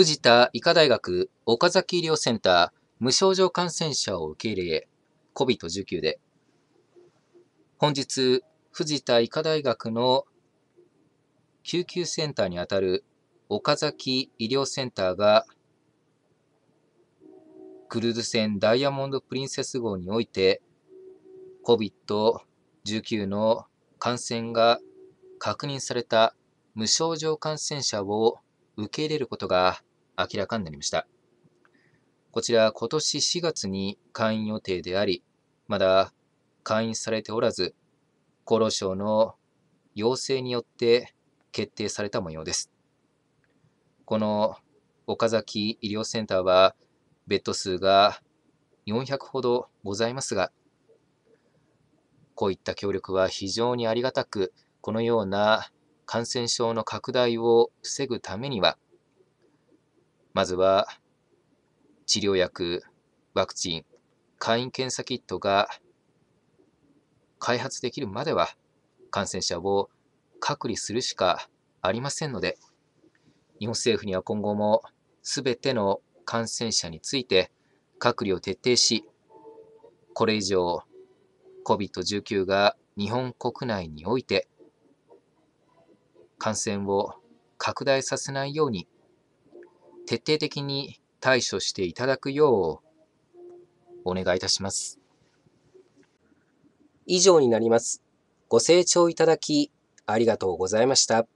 藤田医科大学岡崎医療センター無症状感染者を受け入れ、COVID-19 で、本日、藤田医科大学の救急センターにあたる岡崎医療センターが、クルーズ船ダイヤモンド・プリンセス号において、COVID-19 の感染が確認された無症状感染者を受け入れることが明らかになりました。こちら、今年4月に会員予定であり、まだ会員されておらず、厚労省の要請によって決定された模様です。この岡崎医療センターは、ベッド数が400ほどございますが、こういった協力は非常にありがたく、このような感染症の拡大を防ぐためには、まずは治療薬、ワクチン、簡易検査キットが開発できるまでは感染者を隔離するしかありませんので、日本政府には今後も全ての感染者について隔離を徹底し、これ以上 COVID-19 が日本国内において感染を拡大させないように徹底的に対処していただくようお願いいたします。以上になります。ご清聴いただきありがとうございました。